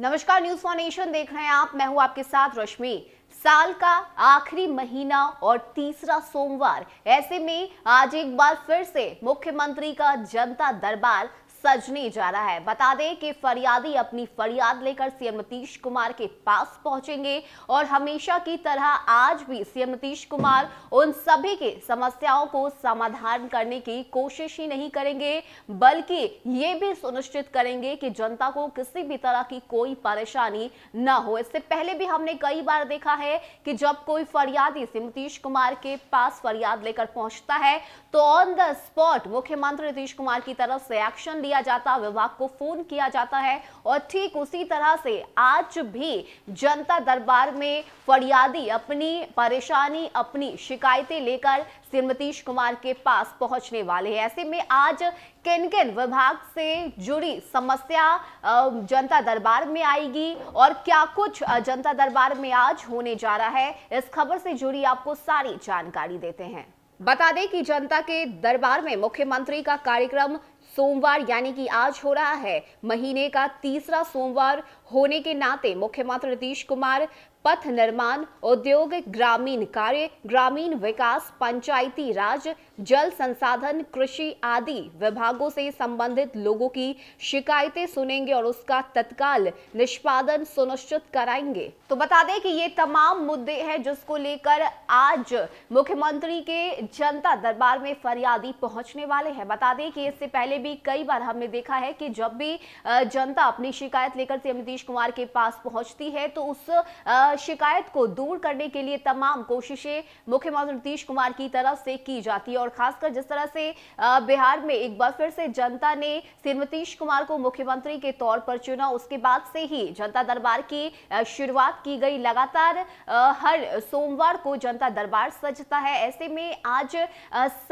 नमस्कार news for देख रहे हैं आप मैं हूं आपके साथ रश्मि साल का आखिरी महीना और तीसरा सोमवार ऐसे में आज एक बार फिर से मुख्यमंत्री का जनता दरबार सजने जा रहा है बता दें कि फरियादी अपनी फरियाद लेकर सीएम नीतीश कुमार के पास पहुंचेंगे और हमेशा की तरह आज भी सीएम नीतीश कुमार उन सभी के समस्याओं को समाधान करने की कोशिश ही नहीं करेंगे बल्कि ये भी सुनिश्चित करेंगे कि जनता को किसी भी तरह की कोई परेशानी ना हो इससे पहले भी हमने कई बार देखा है कि जब कोई फरियादी सीएम नीतीश कुमार के पास फरियाद लेकर पहुंचता है तो ऑन द स्पॉट मुख्यमंत्री नीतीश कुमार की तरफ से एक्शन दिया जाता विभाग को फोन किया जाता है और ठीक उसी तरह से आज भी जनता दरबार में फरियादी अपनी परेशानी अपनी शिकायतें लेकर श्रीमतीश नीतीश कुमार के पास पहुंचने वाले हैं ऐसे में आज किन किन विभाग से जुड़ी समस्या जनता दरबार में आएगी और क्या कुछ जनता दरबार में आज होने जा रहा है इस खबर से जुड़ी आपको सारी जानकारी देते हैं बता दें कि जनता के दरबार में मुख्यमंत्री का कार्यक्रम सोमवार यानी कि आज हो रहा है महीने का तीसरा सोमवार होने के नाते मुख्यमंत्री नीतीश कुमार पथ निर्माण उद्योग ग्रामीण कार्य ग्रामीण विकास पंचायती राज जल संसाधन कृषि आदि विभागों से संबंधित लोगों की शिकायतें सुनेंगे और उसका तत्काल निष्पादन सुनिश्चित कराएंगे तो बता दें कि ये तमाम मुद्दे हैं जिसको लेकर आज मुख्यमंत्री के जनता दरबार में फरियादी पहुंचने वाले हैं बता दें कि इससे पहले भी कई बार हमने देखा है कि जब भी जनता अपनी शिकायत लेकर सीएम नीतीश कुमार के पास पहुंचती है तो उस शिकायत को दूर करने के लिए तमाम कोशिशें मुख्यमंत्री नीतीश कुमार की तरफ से की जाती है और और खासकर जिस तरह से बिहार में एक बार फिर से जनता ने श्री नीतीश कुमार को मुख्यमंत्री के तौर पर चुना उसके बाद से ही जनता दरबार की शुरुआत की गई लगातार हर सोमवार को जनता दरबार सजता है ऐसे में आज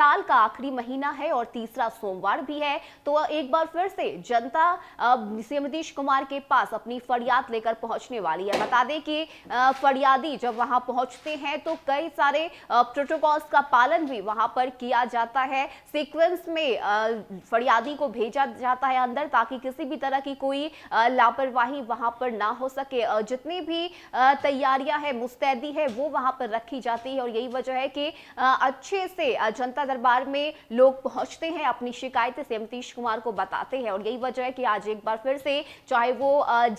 साल का आखिरी महीना है और तीसरा सोमवार भी है तो एक बार फिर से जनता सीएम नीतीश कुमार के पास अपनी फरियाद लेकर पहुंचने वाली है बता दें कि फरियादी जब वहां पहुंचते हैं तो कई सारे प्रोटोकॉल्स का पालन भी वहां पर किया किया जाता है सीक्वेंस में फरियादी को भेजा जाता है अंदर ताकि किसी भी तरह की कोई लापरवाही वहां पर ना हो सके जितनी भी तैयारियां है मुस्तैदी है वो वहां पर रखी जाती है और यही वजह है कि अच्छे से जनता दरबार में लोग पहुंचते हैं अपनी शिकायतें सीएम नीतीश कुमार को बताते हैं और यही वजह है कि आज एक बार फिर से चाहे वो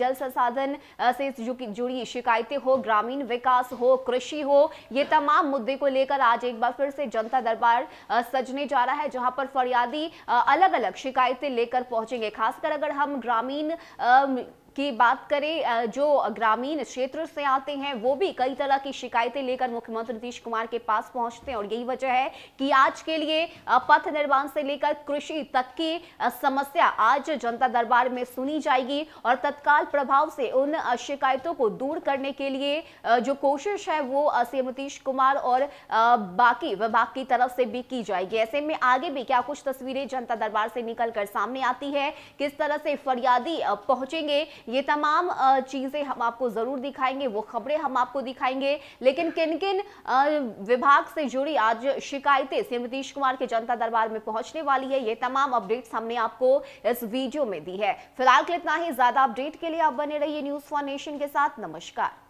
जल संसाधन से जुड़ी शिकायतें हो ग्रामीण विकास हो कृषि हो ये तमाम मुद्दे को लेकर आज एक बार फिर से जनता दरबार सजने जा रहा है जहां पर फरियादी अलग अलग शिकायतें लेकर पहुंचेंगे खासकर अगर हम ग्रामीण की बात करें जो ग्रामीण क्षेत्र से आते हैं वो भी कई तरह की शिकायतें लेकर मुख्यमंत्री नीतीश कुमार के पास पहुंचते हैं और यही वजह है कि आज के लिए पथ निर्माण से लेकर कृषि तक की समस्या आज जनता दरबार में सुनी जाएगी और तत्काल प्रभाव से उन शिकायतों को दूर करने के लिए जो कोशिश है वो सीएम नीतीश कुमार और बाकी विभाग की तरफ से भी की जाएगी ऐसे में आगे भी क्या कुछ तस्वीरें जनता दरबार से निकल कर सामने आती है किस तरह से फरियादी पहुंचेंगे ये तमाम चीज़ें हम आपको ज़रूर दिखाएंगे वो खबरें हम आपको दिखाएंगे लेकिन किन किन विभाग से जुड़ी आज शिकायतें सीएम नीतीश कुमार के जनता दरबार में पहुंचने वाली है ये तमाम अपडेट्स हमने आपको इस वीडियो में दी है फिलहाल के इतना ही ज्यादा अपडेट के लिए आप बने रहिए न्यूज फॉर नेशन के साथ नमस्कार